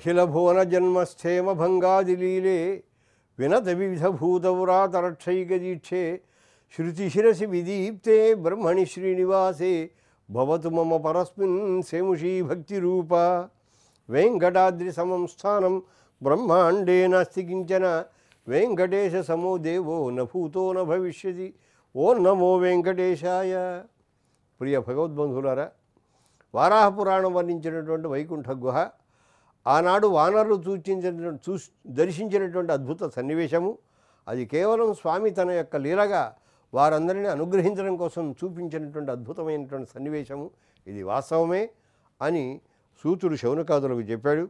అఖిల భువన జన్మస్థేమ భంగాదిలీలే వినత వివిధ భూతవురాతరక్షైక దీక్షే శృతిశిరసి విదీప్తే బ్రహ్మణి శ్రీనివాసే భవతు మమ పరస్మిన్ సేముషీ రూప వెంకటాద్రి సమం స్థానం బ్రహ్మాండే నాస్తి కించన వెంకటేశ సమో దేవో నభూతో న భవిష్యతి ఓ నమో వెంకటేశాయ ప్రియ భగవద్బంధులారా వారాహపురాణం వర్ణించినటువంటి వైకుంఠ గుహ ఆనాడు వానరులు సూచించిన చూ దర్శించినటువంటి అద్భుత సన్నివేశము అది కేవలం స్వామి తన యొక్క లీలగా వారందరినీ అనుగ్రహించడం కోసం చూపించినటువంటి అద్భుతమైనటువంటి సన్నివేశము ఇది వాస్తవమే అని సూతుడు శౌనకాదులకు చెప్పాడు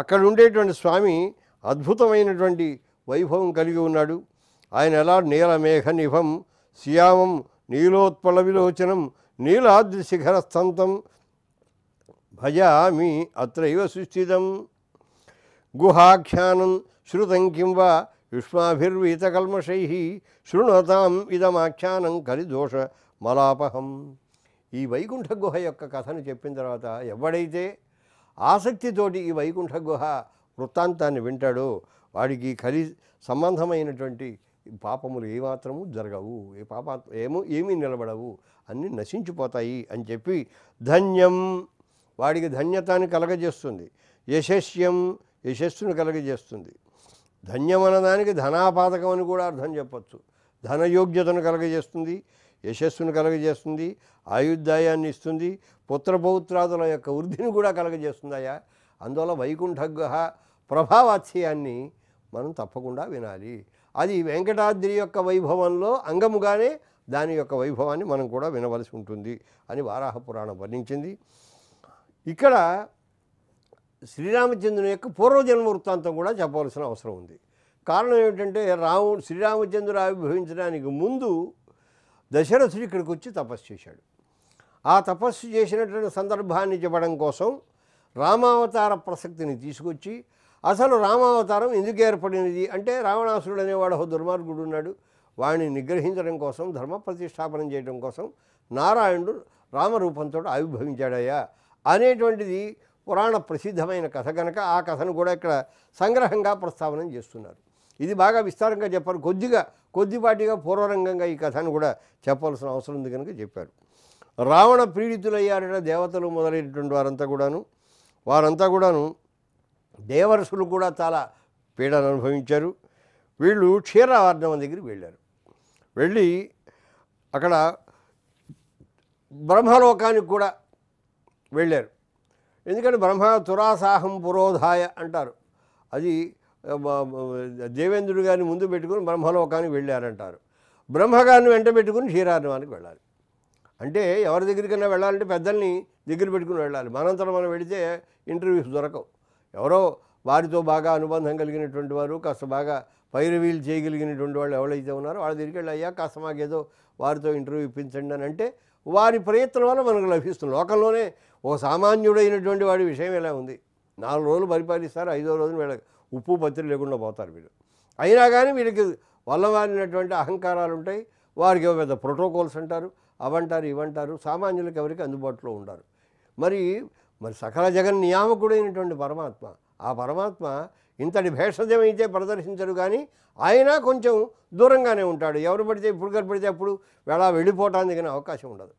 అక్కడ ఉండేటువంటి స్వామి అద్భుతమైనటువంటి వైభవం కలిగి ఉన్నాడు ఆయన ఎలా నీల మేఘ నిభం సియామం నీలోత్పల విలోచనం నీలాద్రి శిఖరస్తంతం భజామి అత్రైవ సుస్థితం గుహాఖ్యానం శృతం కిం వా యుష్మాభిర్వీతకల్మషై శృణతాం ఇదమాఖ్యానం కలిదోష మలాపహం ఈ వైకుంఠ గుహ యొక్క కథను చెప్పిన తర్వాత ఎవడైతే ఆసక్తితోటి ఈ వైకుంఠ గుహ వృత్తాంతాన్ని వింటాడో వాడికి కలి సంబంధమైనటువంటి పాపములు ఏమాత్రము జరగవు ఏ పాప ఏమో ఏమీ నిలబడవు అన్నీ నశించిపోతాయి అని చెప్పి ధన్యం వాడికి ధన్యతాన్ని కలగజేస్తుంది యశస్యం యశస్సును కలగజేస్తుంది ధన్యమనదానికి ధనాపాతకం అని కూడా అర్థం చెప్పచ్చు ధనయోగ్యతను కలగజేస్తుంది యశస్సును కలగజేస్తుంది ఆయుర్దాయాన్ని ఇస్తుంది పుత్రపౌత్రాదుల యొక్క వృద్ధిని కూడా కలగజేస్తుందయా అందువల్ల వైకుంఠగ్రహ ప్రభావాత్స్యాన్ని మనం తప్పకుండా వినాలి అది వెంకటాద్రి యొక్క వైభవంలో అంగముగానే దాని యొక్క వైభవాన్ని మనం కూడా వినవలసి ఉంటుంది అని వారాహ పురాణం వర్ణించింది ఇక్కడ శ్రీరామచంద్రుని యొక్క పూర్వజన్మ వృత్తాంతం కూడా చెప్పవలసిన అవసరం ఉంది కారణం ఏమిటంటే రాము శ్రీరామచంద్రుడు ఆవిర్భవించడానికి ముందు దశరథుడు ఇక్కడికి వచ్చి తపస్సు చేశాడు ఆ తపస్సు చేసినటువంటి సందర్భాన్ని చెప్పడం కోసం రామావతార ప్రసక్తిని తీసుకొచ్చి అసలు రామావతారం ఎందుకు ఏర్పడినది అంటే రావణాసురుడు అనేవాడు ఒక దుర్మార్గుడు ఉన్నాడు వాడిని నిగ్రహించడం కోసం ధర్మ ప్రతిష్టాపనం చేయడం కోసం నారాయణుడు రామరూపంతో ఆవిర్భవించాడయ్యా అనేటువంటిది పురాణ ప్రసిద్ధమైన కథ కనుక ఆ కథను కూడా ఇక్కడ సంగ్రహంగా ప్రస్తావన చేస్తున్నారు ఇది బాగా విస్తారంగా చెప్పారు కొద్దిగా కొద్దిపాటిగా పూర్వరంగంగా ఈ కథను కూడా చెప్పాల్సిన అవసరం ఉంది కనుక చెప్పారు రావణ పీడితులయ్యారట దేవతలు మొదలైనటువంటి వారంతా కూడాను వారంతా కూడాను దేవరసులు కూడా చాలా పీడను అనుభవించారు వీళ్ళు క్షీరావర్ణం దగ్గరికి వెళ్ళారు వెళ్ళి అక్కడ బ్రహ్మలోకానికి కూడా వెళ్ళారు ఎందుకంటే బ్రహ్మ తురాసాహం పురోధాయ అంటారు అది దేవేంద్రుడు గారిని ముందు పెట్టుకుని బ్రహ్మలోకానికి వెళ్ళారంటారు బ్రహ్మగారిని వెంట పెట్టుకుని క్షీరార్ణవానికి వెళ్ళాలి అంటే ఎవరి దగ్గరికైనా వెళ్ళాలంటే పెద్దల్ని దగ్గర పెట్టుకుని వెళ్ళాలి మనంతరం మనం వెళితే ఇంటర్వ్యూస్ దొరకవు ఎవరో వారితో బాగా అనుబంధం కలిగినటువంటి వారు కాస్త బాగా పైరవీలు చేయగలిగినటువంటి వాళ్ళు ఎవరైతే ఉన్నారో వాళ్ళ దగ్గరికి వెళ్ళి అయ్యా కాస్త మాకేదో వారితో ఇంటర్వ్యూ ఇప్పించండి అని అంటే వారి ప్రయత్నం వల్ల మనకు లభిస్తుంది లోకంలోనే ఓ సామాన్యుడైనటువంటి వాడి విషయం ఎలా ఉంది నాలుగు రోజులు పరిపాలిస్తారు ఐదో రోజులు వీళ్ళకి ఉప్పు పత్రి లేకుండా పోతారు వీళ్ళు అయినా కానీ వీళ్ళకి వల్లవారినటువంటి అహంకారాలు ఉంటాయి వారికి పెద్ద ప్రోటోకాల్స్ అంటారు అవంటారు ఇవంటారు సామాన్యులకు ఎవరికి అందుబాటులో ఉండరు మరి మరి సకల జగన్ నియామకుడైనటువంటి పరమాత్మ ఆ పరమాత్మ ఇంతటి భేషజమైతే ప్రదర్శించరు కానీ ఆయన కొంచెం దూరంగానే ఉంటాడు ఎవరు పడితే ఇప్పుడు గడిపడితే అప్పుడు వెళ్ళా వెళ్ళిపోవటానికి అవకాశం ఉండదు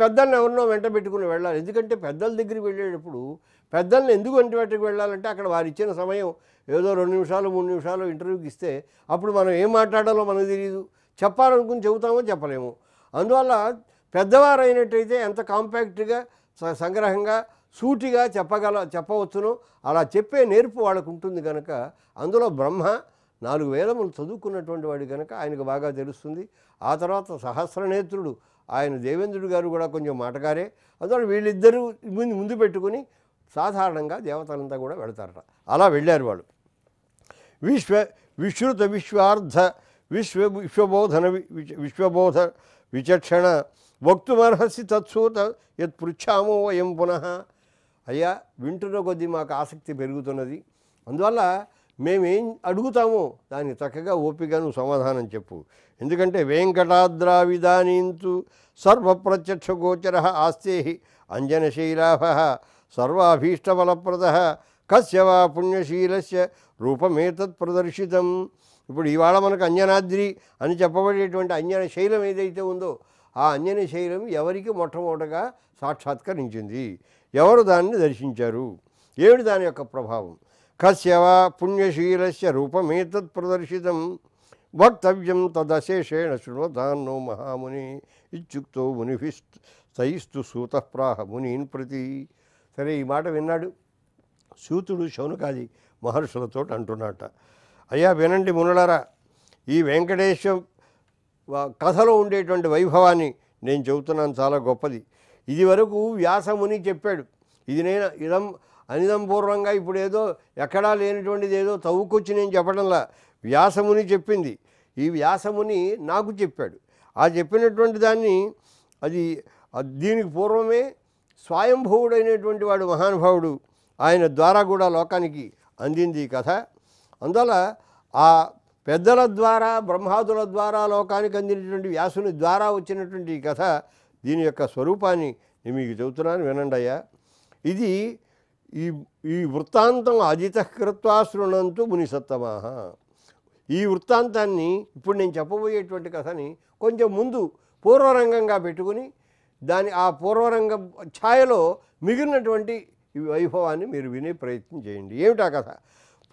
పెద్దల్ని ఎవరినో వెంట పెట్టుకుని వెళ్ళాలి ఎందుకంటే పెద్దల దగ్గరికి వెళ్ళేటప్పుడు పెద్దల్ని ఎందుకు వెంట పెట్టుకు వెళ్ళాలంటే అక్కడ వారు ఇచ్చిన సమయం ఏదో రెండు నిమిషాలు మూడు నిమిషాలు ఇంటర్వ్యూకి ఇస్తే అప్పుడు మనం ఏం మాట్లాడాలో మనకు తెలియదు చెప్పాలనుకుని చెబుతామో చెప్పలేము అందువల్ల పెద్దవారు అయినట్టయితే ఎంత కాంపాక్ట్గా సంగ్రహంగా సూటిగా చెప్పగల చెప్పవచ్చును అలా చెప్పే నేర్పు వాళ్ళకు ఉంటుంది కనుక అందులో బ్రహ్మ నాలుగు వేలములు చదువుకున్నటువంటి వాడు కనుక ఆయనకు బాగా తెలుస్తుంది ఆ తర్వాత సహస్రనేత్రుడు ఆయన దేవేంద్రుడు గారు కూడా కొంచెం మాటగారే అందువల్ల వీళ్ళిద్దరూ ముందు ముందు పెట్టుకుని సాధారణంగా దేవతలంతా కూడా వెళతారట అలా వెళ్ళారు వాళ్ళు విశ్వ విశ్రుత విశ్వార్థ విశ్వ విశ్వబోధన విశ్వబోధ విచక్షణ వక్తుమర్హసి తత్సూత యత్ పృచ్ఛామో వయం పునః అయ్యా వింటున్న కొద్దీ మాకు ఆసక్తి పెరుగుతున్నది అందువల్ల మేమేం అడుగుతామో దానికి చక్కగా ఓపిక నువ్వు సమాధానం చెప్పు ఎందుకంటే వెంకటాద్రావిధానీంతు సర్వప్రత్యక్ష గోచర ఆస్తే అంజనశైలాభ సర్వాభీష్టఫలప్రద కశ్యవా పుణ్యశీలస్ రూపమేతత్ ప్రదర్శితం ఇప్పుడు ఇవాళ మనకు అంజనాద్రి అని చెప్పబడేటువంటి అంజన శైలం ఏదైతే ఉందో ఆ అంజనీయ శైలం ఎవరికి మొట్టమొదటగా సాక్షాత్కరించింది ఎవరు దాన్ని దర్శించారు ఏమిటి దాని యొక్క ప్రభావం కస్యవా పుణ్యశీలస్య రూపమేతత్ ప్రదర్శితం వక్తవ్యం తదశేషేణ శృణోదాన్నో మహాముని ఇచ్చుక్తో మునిభి స్థయిస్తు సూతప్రాహ మునిన్ ప్రతి సరే ఈ మాట విన్నాడు సూతుడు శౌనకాది మహర్షులతో అంటున్నాట అయ్యా వినండి మునులరా ఈ వెంకటేశ్వర కథలో ఉండేటువంటి వైభవాన్ని నేను చెబుతున్నాను చాలా గొప్పది ఇది వరకు వ్యాసముని చెప్పాడు ఇది నేను ఇదం అనిదం పూర్వంగా ఇప్పుడు ఏదో ఎక్కడా లేనటువంటిది ఏదో తవ్వుకొచ్చి నేను చెప్పడంలా వ్యాసముని చెప్పింది ఈ వ్యాసముని నాకు చెప్పాడు ఆ చెప్పినటువంటి దాన్ని అది దీనికి పూర్వమే స్వయంభువుడైనటువంటి వాడు మహానుభావుడు ఆయన ద్వారా కూడా లోకానికి అందింది ఈ కథ అందువల్ల ఆ పెద్దల ద్వారా బ్రహ్మాదుల ద్వారా లోకానికి అందినటువంటి వ్యాసుని ద్వారా వచ్చినటువంటి ఈ కథ దీని యొక్క స్వరూపాన్ని నేను మీకు చెబుతున్నాను వినండి అయ్యా ఇది ఈ ఈ వృత్తాంతం అజితకృత్వా శృణంతు మునిసత్తమాహ ఈ వృత్తాంతాన్ని ఇప్పుడు నేను చెప్పబోయేటువంటి కథని కొంచెం ముందు పూర్వరంగంగా పెట్టుకుని దాని ఆ పూర్వరంగ ఛాయలో మిగిలినటువంటి వైభవాన్ని మీరు వినే ప్రయత్నం చేయండి ఏమిటా కథ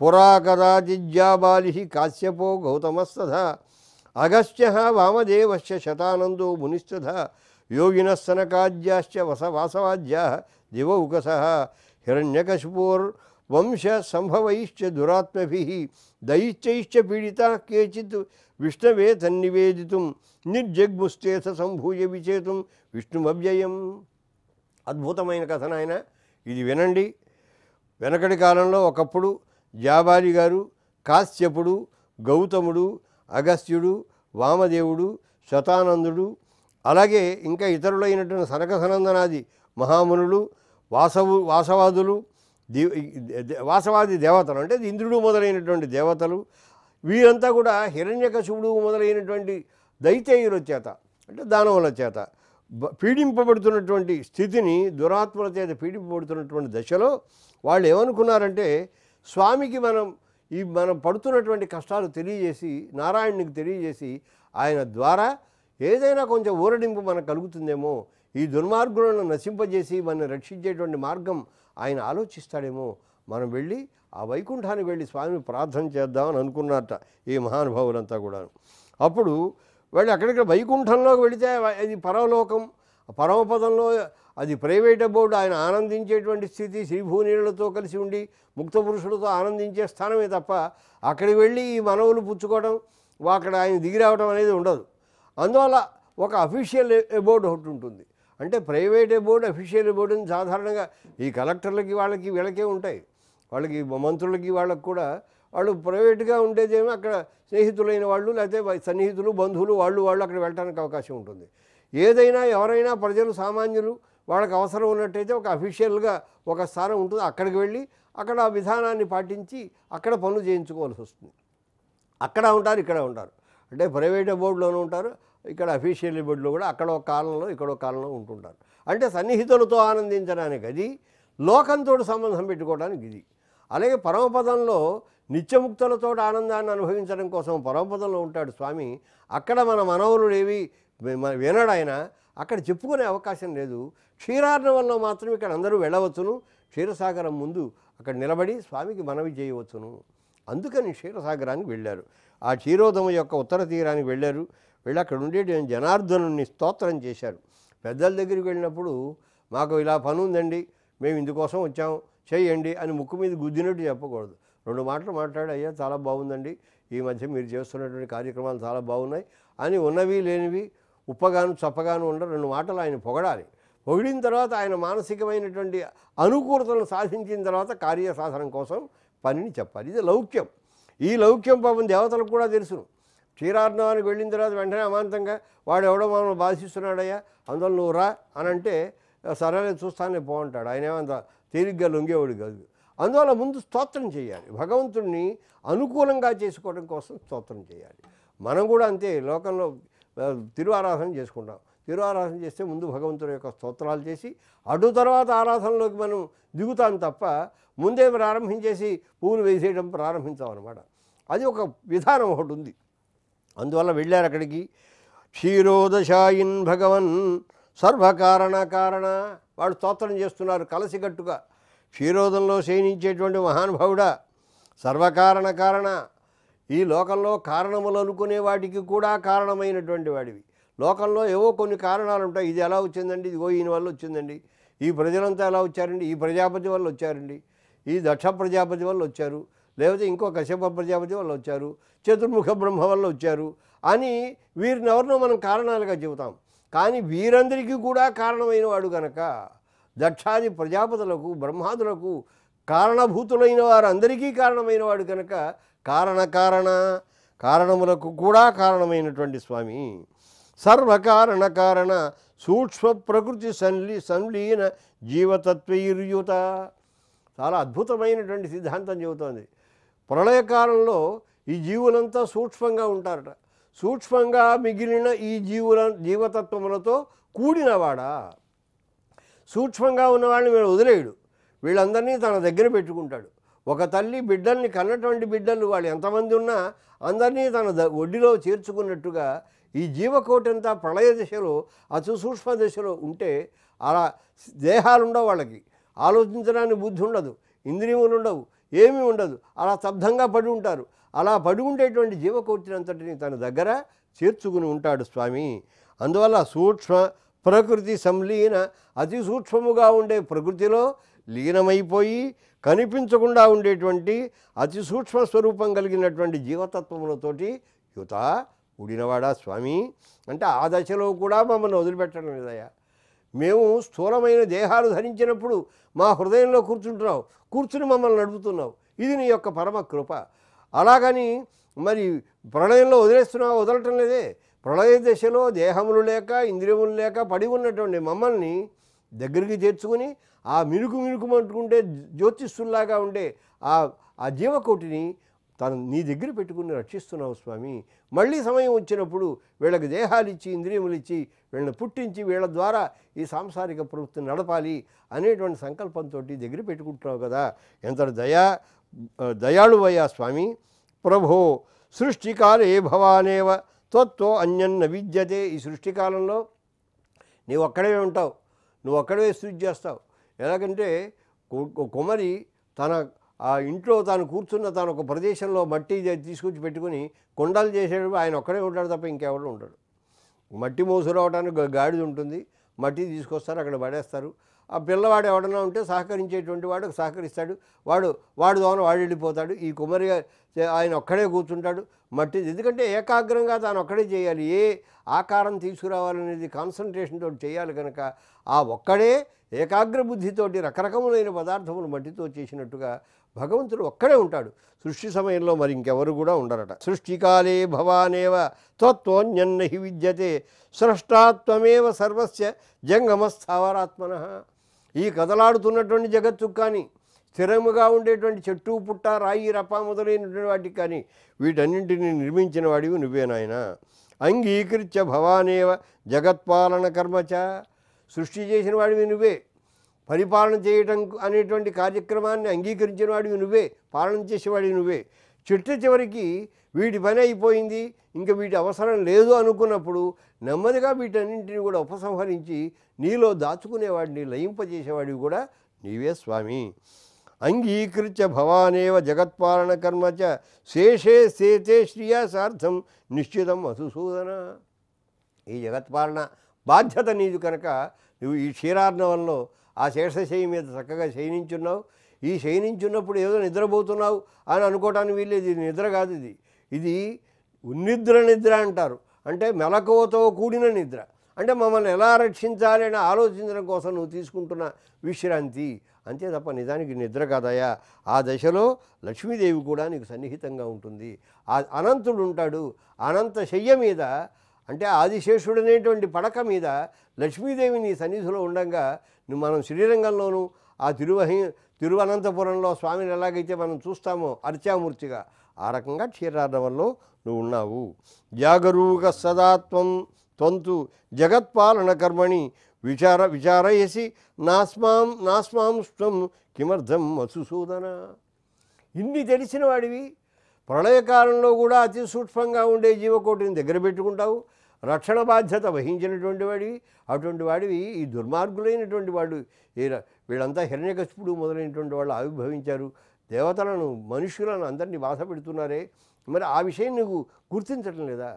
పురాకదాజిజ్జాబాలి కాశ్యపో గౌతమస్తథ అగస్త్య వామదేవశ్చ శతానందో మునిస్తథ యోగిన సనకాజ్యాశ్చ వస వాసవాజ్యా దివౌకస హిరణ్యకశిపోర్ వంశ సంభవైశ్చ దురాత్మభి దైశ్చైశ్చ పీడిత కేచిత్ విష్ణవే తన్నివేదితుం నిర్జగ్ముస్తేథ సంభూయ విచేతుం విష్ణుమవ్యయం అద్భుతమైన కథనాయన ఇది వినండి వెనకటి కాలంలో ఒకప్పుడు జాబారి గారు కాశ్యపుడు గౌతముడు అగస్త్యుడు వామదేవుడు శతానందుడు అలాగే ఇంకా ఇతరులైనటువంటి సనక సనందనాది మహామునులు వాసవు వాసవాదులు వాసవాది దేవతలు అంటే ఇంద్రుడు మొదలైనటువంటి దేవతలు వీరంతా కూడా హిరణ్యకశివుడు మొదలైనటువంటి దైతేయుల చేత అంటే దానవుల చేత పీడింపబడుతున్నటువంటి స్థితిని దురాత్మల చేత పీడింపబడుతున్నటువంటి దశలో వాళ్ళు ఏమనుకున్నారంటే స్వామికి మనం ఈ మనం పడుతున్నటువంటి కష్టాలు తెలియజేసి నారాయణునికి తెలియజేసి ఆయన ద్వారా ఏదైనా కొంచెం ఊరడింపు మనకు కలుగుతుందేమో ఈ దుర్మార్గులను నశింపజేసి మనం రక్షించేటువంటి మార్గం ఆయన ఆలోచిస్తాడేమో మనం వెళ్ళి ఆ వైకుంఠానికి వెళ్ళి స్వామిని ప్రార్థన చేద్దామని అనుకున్నట్ట ఈ మహానుభావులంతా కూడా అప్పుడు వాళ్ళు అక్కడికి వైకుంఠంలోకి వెళితే ఇది పరలోకం పరమపదంలో అది ప్రైవేట్ అబౌట్ ఆయన ఆనందించేటువంటి స్థితి శ్రీభూనీయులతో కలిసి ఉండి ముక్త పురుషులతో ఆనందించే స్థానమే తప్ప అక్కడికి వెళ్ళి ఈ మనవులు పుచ్చుకోవడం అక్కడ ఆయన దిగి రావడం అనేది ఉండదు అందువల్ల ఒక అఫీషియల్ అబౌట్ ఒకటి ఉంటుంది అంటే ప్రైవేట్ అబౌట్ అఫీషియల్ అబౌట్ అని సాధారణంగా ఈ కలెక్టర్లకి వాళ్ళకి వీళ్ళకే ఉంటాయి వాళ్ళకి మంత్రులకి వాళ్ళకి కూడా వాళ్ళు ప్రైవేట్గా ఉండేదేమో అక్కడ స్నేహితులైన వాళ్ళు లేకపోతే సన్నిహితులు బంధువులు వాళ్ళు వాళ్ళు అక్కడ వెళ్ళడానికి అవకాశం ఉంటుంది ఏదైనా ఎవరైనా ప్రజలు సామాన్యులు వాళ్ళకి అవసరం ఉన్నట్టయితే ఒక అఫీషియల్గా ఒక స్థానం ఉంటుంది అక్కడికి వెళ్ళి అక్కడ ఆ విధానాన్ని పాటించి అక్కడ పనులు చేయించుకోవాల్సి వస్తుంది అక్కడ ఉంటారు ఇక్కడ ఉంటారు అంటే ప్రైవేట్ బోర్డులోనూ ఉంటారు ఇక్కడ అఫీషియల్ బోర్డులో కూడా అక్కడ ఒక కాలంలో ఇక్కడ ఒక కాలంలో ఉంటుంటారు అంటే సన్నిహితులతో ఆనందించడానికి అది లోకంతో సంబంధం పెట్టుకోవడానికి ఇది అలాగే పరమపదంలో నిత్యముక్తులతో ఆనందాన్ని అనుభవించడం కోసం పరమపదంలో ఉంటాడు స్వామి అక్కడ మన ఏవి వినడాయన అక్కడ చెప్పుకునే అవకాశం లేదు క్షీరార్ణవంలో మాత్రం ఇక్కడ అందరూ వెళ్ళవచ్చును క్షీరసాగరం ముందు అక్కడ నిలబడి స్వామికి మనవి చేయవచ్చును అందుకని క్షీరసాగరానికి వెళ్ళారు ఆ క్షీరోదమ యొక్క ఉత్తర తీరానికి వెళ్ళారు వెళ్ళి అక్కడ ఉండేటి జనార్దనుని స్తోత్రం చేశారు పెద్దల దగ్గరికి వెళ్ళినప్పుడు మాకు ఇలా పని ఉందండి మేము ఇందుకోసం వచ్చాం చేయండి అని ముక్కు మీద గుద్దినట్టు చెప్పకూడదు రెండు మాటలు మాట్లాడి అయ్యా చాలా బాగుందండి ఈ మధ్య మీరు చేస్తున్నటువంటి కార్యక్రమాలు చాలా బాగున్నాయి అని ఉన్నవి లేనివి ఉప్పగాను చప్పగాను ఉండ రెండు మాటలు ఆయన పొగడాలి పొగిడిన తర్వాత ఆయన మానసికమైనటువంటి అనుకూలతను సాధించిన తర్వాత కార్యసాధన కోసం పనిని చెప్పాలి ఇది లౌక్యం ఈ లౌక్యం పాపం దేవతలకు కూడా తెలుసును క్షీరార్ణవానికి వెళ్ళిన తర్వాత వెంటనే అమాంతంగా వాడు ఎవడో మనం బాధిస్తున్నాడయ్యా అందులో నువ్వు రా అని అంటే సరేలే చూస్తానే బాగుంటాడు ఆయన ఏమంత తేలిగ్గా లొంగేవాడు కాదు అందువల్ల ముందు స్తోత్రం చేయాలి భగవంతుడిని అనుకూలంగా చేసుకోవడం కోసం స్తోత్రం చేయాలి మనం కూడా అంతే లోకంలో తిరువారాధన చేసుకుంటాం తిరువారాధన చేస్తే ముందు భగవంతుడి యొక్క స్తోత్రాలు చేసి అటు తర్వాత ఆరాధనలోకి మనం దిగుతాం తప్ప ముందే ప్రారంభించేసి పూలు వేసేయడం ప్రారంభించాం అనమాట అది ఒక విధానం ఒకటి ఉంది అందువల్ల వెళ్ళారు అక్కడికి క్షీరోదశాయిన్ భగవన్ సర్వకారణ కారణ వాడు స్తోత్రం చేస్తున్నారు కలసిగట్టుగా క్షీరోదంలో శయనించేటువంటి మహానుభావుడా సర్వకారణ కారణ ఈ లోకంలో కారణములు అనుకునే వాటికి కూడా కారణమైనటువంటి వాడివి లోకంలో ఏవో కొన్ని కారణాలు ఉంటాయి ఇది ఎలా వచ్చిందండి ఇదిగో ఈయన వల్ల వచ్చిందండి ఈ ప్రజలంతా ఎలా వచ్చారండి ఈ ప్రజాపతి వల్ల వచ్చారండి ఈ దక్ష ప్రజాపతి వల్ల వచ్చారు లేకపోతే ఇంకో కశ్యప ప్రజాపతి వల్ల వచ్చారు చతుర్ముఖ బ్రహ్మ వల్ల వచ్చారు అని వీరిని ఎవరినో మనం కారణాలుగా చెబుతాం కానీ వీరందరికీ కూడా కారణమైన వాడు గనక దక్షాది ప్రజాపతులకు బ్రహ్మాదులకు కారణభూతులైన వారందరికీ కారణమైన వాడు కనుక కారణ కారణ కారణములకు కూడా కారణమైనటువంటి స్వామి సర్వకారణ కారణ సూక్ష్మ ప్రకృతి సన్లి సంలీన జీవతత్వయుత చాలా అద్భుతమైనటువంటి సిద్ధాంతం చెబుతోంది ప్రళయకాలంలో ఈ జీవులంతా సూక్ష్మంగా ఉంటారట సూక్ష్మంగా మిగిలిన ఈ జీవుల జీవతత్వములతో కూడినవాడా సూక్ష్మంగా ఉన్నవాడిని వీడు వదిలేయుడు వీళ్ళందరినీ తన దగ్గర పెట్టుకుంటాడు ఒక తల్లి బిడ్డల్ని కన్నటువంటి బిడ్డలు వాళ్ళు ఎంతమంది ఉన్నా అందరినీ తన ఒడ్డిలో చేర్చుకున్నట్టుగా ఈ అంతా ప్రళయ దశలో అతి సూక్ష్మ దశలో ఉంటే అలా దేహాలు ఉండవు వాళ్ళకి ఆలోచించడానికి బుద్ధి ఉండదు ఇంద్రియములు ఉండవు ఏమీ ఉండదు అలా స్తబ్దంగా పడి ఉంటారు అలా పడి ఉండేటువంటి అంతటిని తన దగ్గర చేర్చుకుని ఉంటాడు స్వామి అందువల్ల సూక్ష్మ ప్రకృతి సంలీన అతి సూక్ష్మముగా ఉండే ప్రకృతిలో లీనమైపోయి కనిపించకుండా ఉండేటువంటి అతి సూక్ష్మ స్వరూపం కలిగినటువంటి జీవతత్వములతోటి యువత ఉడినవాడా స్వామి అంటే ఆ దశలో కూడా మమ్మల్ని వదిలిపెట్టడం లేదయ్యా మేము స్థూలమైన దేహాలు ధరించినప్పుడు మా హృదయంలో కూర్చుంటున్నావు కూర్చుని మమ్మల్ని నడుపుతున్నావు ఇది నీ యొక్క పరమ కృప అలాగని మరి ప్రళయంలో వదిలేస్తున్నావు వదలటం లేదే ప్రళయ దశలో దేహములు లేక ఇంద్రియములు లేక పడి ఉన్నటువంటి మమ్మల్ని దగ్గరికి చేర్చుకుని ఆ మినుకు మినుకుమంటుకుంటే జ్యోతిష్లాగా ఉండే ఆ ఆ జీవకోటిని తను నీ దగ్గర పెట్టుకుని రక్షిస్తున్నావు స్వామి మళ్ళీ సమయం వచ్చినప్పుడు వీళ్ళకి దేహాలు ఇచ్చి ఇంద్రియములు ఇచ్చి వీళ్ళని పుట్టించి వీళ్ళ ద్వారా ఈ సాంసారిక ప్రవృత్తిని నడపాలి అనేటువంటి సంకల్పంతో దగ్గర పెట్టుకుంటున్నావు కదా ఎంత దయా దయాళువయ్యా స్వామి ప్రభో సృష్టికాలే భవానేవ త్వత్తో అన్యన్న విద్యతే ఈ సృష్టికాలంలో నీవు అక్కడే ఉంటావు నువ్వు అక్కడే సృష్టి చేస్తావు ఎలాగంటే కుమరి తన ఆ ఇంట్లో తాను కూర్చున్న తాను ఒక ప్రదేశంలో మట్టి తీసుకొచ్చి పెట్టుకుని కొండలు చేసేటప్పుడు ఆయన ఒక్కడే ఉంటాడు తప్ప ఇంకెవరు ఉంటాడు మట్టి మోసులు అవడానికి గాడిది ఉంటుంది మట్టి తీసుకొస్తారు అక్కడ పడేస్తారు ఆ పిల్లవాడు ఎవడన్నా ఉంటే సహకరించేటువంటి వాడు సహకరిస్తాడు వాడు వాడు దోన వాడు వెళ్ళిపోతాడు ఈ కుమారి ఆయన ఒక్కడే కూర్చుంటాడు మట్టి ఎందుకంటే ఏకాగ్రంగా తాను ఒక్కడే చేయాలి ఏ ఆకారం తీసుకురావాలనేది కాన్సన్ట్రేషన్తో చేయాలి కనుక ఆ ఒక్కడే ఏకాగ్ర బుద్ధితోటి రకరకములైన పదార్థములు మట్టితో చేసినట్టుగా భగవంతుడు ఒక్కడే ఉంటాడు సృష్టి సమయంలో మరి ఇంకెవరు కూడా ఉండరట సృష్టికాలే భవానేవ త్వత్వన్యన్న హి విద్యతే సృష్టాత్వమేవ సర్వస్య జంగమస్థావరాత్మన ఈ కదలాడుతున్నటువంటి జగత్తు కానీ స్థిరముగా ఉండేటువంటి చెట్టు పుట్ట రాయి రప మొదలైనటువంటి వాటికి కానీ వీటన్నింటినీ నిర్మించిన వాడివి నువ్వే నాయన అంగీకృత్య భవానేవ జగత్పాలన కర్మచ సృష్టి చేసిన వాడివి నువ్వే పరిపాలన చేయటం అనేటువంటి కార్యక్రమాన్ని అంగీకరించిన వాడివి నువ్వే పాలన చేసేవాడివి నువ్వే చిట్ట చివరికి వీటి పని అయిపోయింది ఇంకా వీటి అవసరం లేదు అనుకున్నప్పుడు నెమ్మదిగా వీటన్నింటినీ కూడా ఉపసంహరించి నీలో దాచుకునేవాడిని లయింపజేసేవాడివి కూడా నీవే స్వామి అంగీకృత్య భవానేవ జగత్పాలన కర్మచ శేషే సేతే శ్రీయా సార్థం నిశ్చితం మధుసూదన ఈ జగత్పాలన బాధ్యత నీదు కనుక నువ్వు ఈ క్షీరార్ణవంలో ఆ శేషశయి మీద చక్కగా శయనించున్నావు ఈ శయనించున్నప్పుడు ఏదో నిద్రపోతున్నావు అని అనుకోవటానికి వీల్లేదు ఇది నిద్ర కాదు ఇది ఇది ఉన్నిద్ర నిద్ర అంటారు అంటే మెలకువతో కూడిన నిద్ర అంటే మమ్మల్ని ఎలా రక్షించాలి అని ఆలోచించడం కోసం నువ్వు తీసుకుంటున్న విశ్రాంతి అంతే తప్ప నిజానికి నిద్ర కాదయా ఆ దశలో లక్ష్మీదేవి కూడా నీకు సన్నిహితంగా ఉంటుంది ఆ అనంతుడు ఉంటాడు అనంత శయ్య మీద అంటే ఆదిశేషుడు అనేటువంటి పడక మీద లక్ష్మీదేవి నీ సన్నిధిలో ఉండగా మనం శ్రీరంగంలోనూ ఆ తిరువహి తిరువనంతపురంలో స్వామిని ఎలాగైతే మనం చూస్తామో అర్చామూర్తిగా ఆ రకంగా క్షీరార్ణవంలో నువ్వు ఉన్నావు జాగరూక సదాత్వం తొంతు జగత్పాలన కర్మణి విచార విచారయసి నాస్మాం నాస్మాంస్వం కిమర్థం మధుసూదన ఇన్ని తెలిసిన వాడివి ప్రళయకాలంలో కూడా అతి సూక్ష్మంగా ఉండే జీవకోటిని దగ్గర పెట్టుకుంటావు రక్షణ బాధ్యత వహించినటువంటి వాడివి అటువంటి వాడివి ఈ దుర్మార్గులైనటువంటి వాడు వీళ్ళంతా హిరణ్యకశిపుడు మొదలైనటువంటి వాళ్ళు ఆవిర్భవించారు దేవతలను మనుషులను అందరినీ బాధ పెడుతున్నారే మరి ఆ విషయం నువ్వు గుర్తించటం లేదా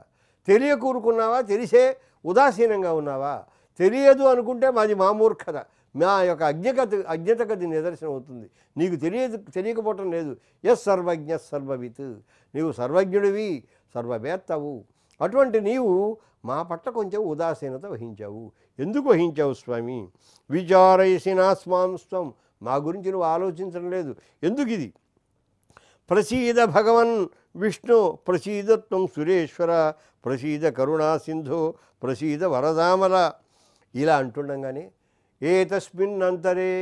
తెలియకూరుకున్నావా తెలిసే ఉదాసీనంగా ఉన్నావా తెలియదు అనుకుంటే మాది మామూర్ఖత మా యొక్క అజ్ఞకత అజ్ఞతకది నిదర్శనం అవుతుంది నీకు తెలియదు తెలియకపోవటం లేదు ఎస్ సర్వజ్ఞ సర్వవిత్ నీవు సర్వజ్ఞుడివి సర్వవేత్తవు అటువంటి నీవు మా పట్ల కొంచెం ఉదాసీనత వహించావు ఎందుకు వహించావు స్వామి విచారయసినాస్మాంస్వం మా గురించి నువ్వు ఆలోచించడం లేదు ఎందుకు ఇది ప్రసీద భగవన్ విష్ణు ప్రసీదత్వం సురేశ్వర ప్రసీద కరుణా సింధు ప్రసీద వరదామల ఇలా అంటుండగానే ఏ తస్మిన్ అంతరే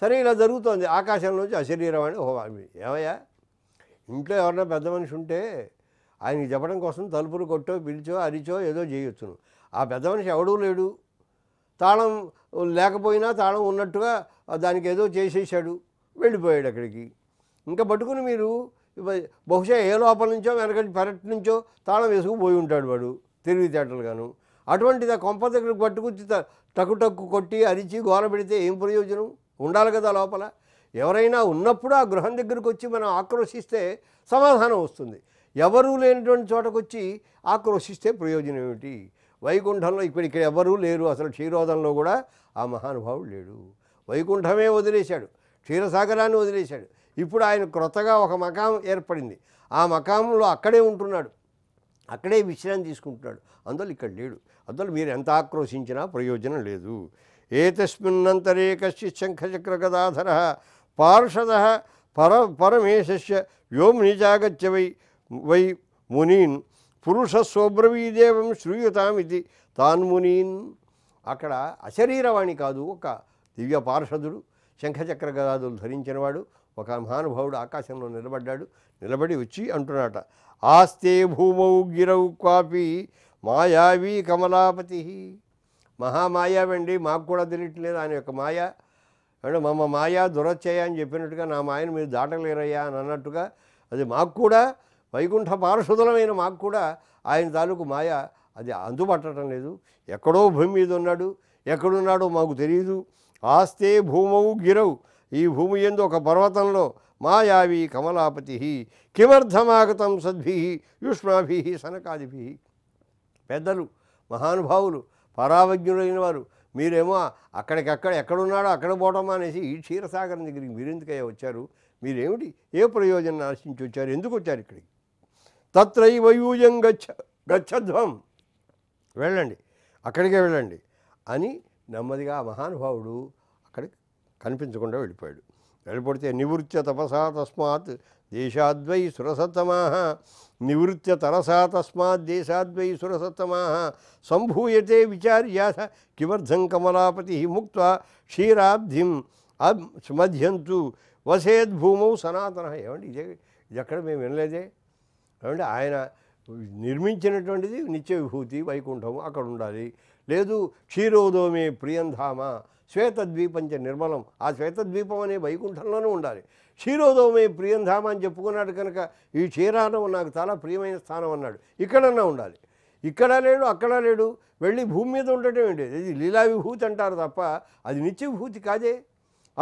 సరే ఇలా జరుగుతోంది ఆకాశంలోంచి అశరీరవాణి ఓ ఏమయ్యా ఇంట్లో ఎవరన్నా పెద్ద మనిషి ఉంటే ఆయనకి చెప్పడం కోసం తలుపులు కొట్టో పిలిచో అరిచో ఏదో చేయొచ్చును ఆ పెద్ద మనిషి ఎవడూ లేడు తాళం లేకపోయినా తాళం ఉన్నట్టుగా దానికి ఏదో చేసేసాడు వెళ్ళిపోయాడు అక్కడికి ఇంకా పట్టుకుని మీరు బహుశా ఏ లోపల నుంచో వెనకటి పెరటి నుంచో తాళం వేసుకుపోయి ఉంటాడు వాడు తెలివితేటలుగాను అటువంటిది ఆ కొంప దగ్గర పట్టుకొచ్చి టక్కు టక్కు కొట్టి అరిచి గోల పెడితే ఏం ప్రయోజనం ఉండాలి కదా లోపల ఎవరైనా ఉన్నప్పుడు ఆ గృహం దగ్గరకు వచ్చి మనం ఆక్రోశిస్తే సమాధానం వస్తుంది ఎవరూ లేనటువంటి చోటకొచ్చి ఆక్రోశిస్తే ప్రయోజనం ఏమిటి వైకుంఠంలో ఇక్కడ ఇక్కడ ఎవరూ లేరు అసలు క్షీరోదంలో కూడా ఆ మహానుభావుడు లేడు వైకుంఠమే వదిలేశాడు క్షీరసాగరాన్ని వదిలేశాడు ఇప్పుడు ఆయన క్రొత్తగా ఒక మకాం ఏర్పడింది ఆ మకాంలో అక్కడే ఉంటున్నాడు అక్కడే విశ్రాంతి తీసుకుంటున్నాడు అందులో ఇక్కడ లేడు అందులో మీరు ఎంత ఆక్రోశించినా ప్రయోజనం లేదు ఏతస్మిన్నంతరే కశ్చిత్ శంఖచక్ర గదాధర పార్షద పర పరమేశస్య వ్యోమిని నిజాగత్యవై వై మునీన్ పురుష స్వబ్రవీదేవం శ్రూయుతామితి తాన్ మునీన్ అక్కడ అశరీరవాణి కాదు ఒక దివ్య పార్షదుడు శంఖచక్ర గదాదులు ధరించినవాడు ఒక మహానుభావుడు ఆకాశంలో నిలబడ్డాడు నిలబడి వచ్చి అంటున్నాట ఆస్తే భూమౌ గిరౌ క్వాపి మాయావి కమలాపతి మహామాయావండి మాకు కూడా తెలియట్లేదు ఆయన యొక్క మాయ అంటే మమ్మ మాయా దురచ్చయ్య అని చెప్పినట్టుగా నా మాయను మీరు దాటలేరయ్యా అని అన్నట్టుగా అది మాకు కూడా వైకుంఠ పార్షదులమైన మాకు కూడా ఆయన తాలూకు మాయ అది అందుపట్టడం లేదు ఎక్కడో భూమి మీద ఉన్నాడు ఎక్కడున్నాడో మాకు తెలియదు ఆస్తే భూమవు గిరవు ఈ భూమి ఎందు ఒక పర్వతంలో మాయావి కమలాపతి కిమర్థమాగతం సద్భి యుష్మాభి సనకాదిభి పెద్దలు మహానుభావులు పరావజ్ఞులైన వారు మీరేమో అక్కడికక్కడ ఎక్కడున్నాడో అక్కడ పోవటం అనేసి ఈ క్షీరసాగరం దగ్గరికి మీరెందుకయ్యా వచ్చారు మీరేమిటి ఏ ప్రయోజనం ఆశించి వచ్చారు ఎందుకు వచ్చారు ఇక్కడికి తత్రైవయూయం గచ్చ గచ్చధ్వం వెళ్ళండి అక్కడికే వెళ్ళండి అని నెమ్మదిగా ఆ మహానుభావుడు అక్కడికి కనిపించకుండా వెళ్ళిపోయాడు వెళ్ళిపోతే నివృత్య తపసా తస్మాత్ దేశాద్వై సురసత్తమా నివృత్య తరసా తస్మాత్ దేశాద్వై సురసత్తమా సంభూయతే విచార్యాస కిమర్థం కమలాపతి ముక్త క్షీరాబ్ధిం అబ్ మధ్యంతు వసేద్భూమౌ సనాతన ఏమండి ఇదే ఇది ఎక్కడ మేము వినలేదే ఏమంటే ఆయన నిర్మించినటువంటిది నిత్య విభూతి వైకుంఠం అక్కడ ఉండాలి లేదు క్షీరోదోమే ప్రియంధామ శ్వేతద్వీపంచ నిర్మలం ఆ శ్వేతద్వీపం అనే వైకుంఠంలోనూ ఉండాలి క్షీరోదోమే ప్రియంధామ అని చెప్పుకున్నాడు కనుక ఈ క్షీరానం నాకు చాలా ప్రియమైన స్థానం అన్నాడు ఇక్కడన్నా ఉండాలి ఇక్కడ లేడు అక్కడ లేడు వెళ్ళి భూమి మీద ఉండటం ఏంటి ఇది లీలా విభూతి అంటారు తప్ప అది నిత్య విభూతి కాదే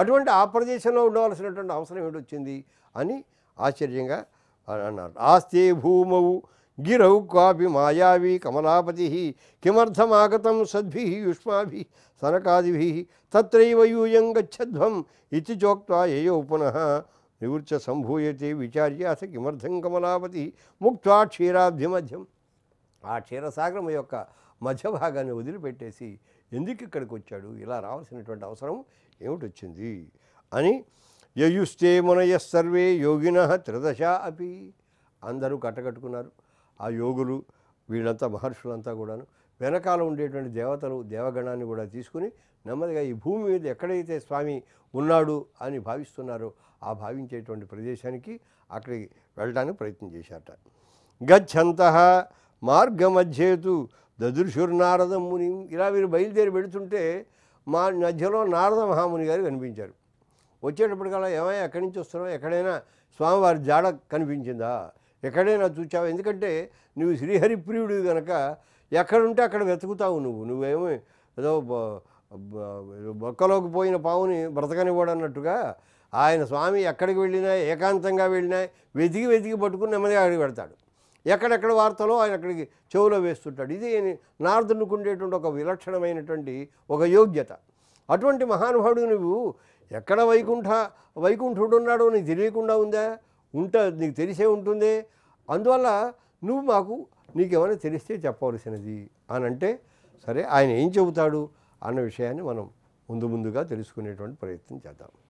అటువంటి ఆ ప్రదేశంలో ఉండవలసినటువంటి అవసరం ఏమిటి వచ్చింది అని ఆశ్చర్యంగా అన్నారు ఆస్తే భూమౌ గిరౌ కాపి మాయావి కమలాపతి కిమర్థమాగతం సద్భి యుష్మాభి సనకాదిభి తత్రైవ యూయం గచ్చధ్వం ఇది చోక్వా యయో పునః నివృత్య సంభూయతి విచార్య కిమర్థం కమలాపతి ముక్త్వా మధ్యం ఆ క్షీరసాగరం యొక్క మధ్య భాగాన్ని వదిలిపెట్టేసి ఎందుకు ఇక్కడికి వచ్చాడు ఇలా రావాల్సినటువంటి అవసరం ఏమిటొచ్చింది అని యయుస్తే మునయ సర్వే యోగిన త్రిదశ అపి అందరూ కట్టకట్టుకున్నారు ఆ యోగులు వీళ్ళంతా మహర్షులంతా కూడాను వెనకాల ఉండేటువంటి దేవతలు దేవగణాన్ని కూడా తీసుకుని నెమ్మదిగా ఈ భూమి మీద ఎక్కడైతే స్వామి ఉన్నాడు అని భావిస్తున్నారో ఆ భావించేటువంటి ప్రదేశానికి అక్కడికి వెళ్ళడానికి ప్రయత్నం చేశారట గచ్చంత మార్గమధ్యేతు నారద ముని ఇలా వీరు బయలుదేరి పెడుతుంటే మా మధ్యలో నారద మహాముని గారు కనిపించారు వచ్చేటప్పటికల్లా ఏమయ్యా ఎక్కడి నుంచి వస్తున్నావు ఎక్కడైనా స్వామివారి జాడ కనిపించిందా ఎక్కడైనా చూచావు ఎందుకంటే నువ్వు శ్రీహరి ప్రియుడు కనుక ఎక్కడుంటే అక్కడ వెతుకుతావు నువ్వు నువ్వేమి ఏదో బొక్కలోకి పోయిన పావుని బ్రతకనివ్వడన్నట్టుగా ఆయన స్వామి ఎక్కడికి వెళ్ళినా ఏకాంతంగా వెళ్ళినా వెతికి వెతికి పట్టుకుని నెమ్మదిగా అడిగి పెడతాడు ఎక్కడెక్కడ వార్తలో ఆయన అక్కడికి చెవులో వేస్తుంటాడు ఇది నారదునుకుండేటువంటి ఒక విలక్షణమైనటువంటి ఒక యోగ్యత అటువంటి మహానుభావుడు నువ్వు ఎక్కడ వైకుంఠ వైకుంఠుడు ఉన్నాడో నీకు తెలియకుండా ఉందా ఉంటా నీకు తెలిసే ఉంటుంది అందువల్ల నువ్వు మాకు నీకేమైనా తెలిస్తే చెప్పవలసినది అని అంటే సరే ఆయన ఏం చెబుతాడు అన్న విషయాన్ని మనం ముందు ముందుగా తెలుసుకునేటువంటి ప్రయత్నం చేద్దాం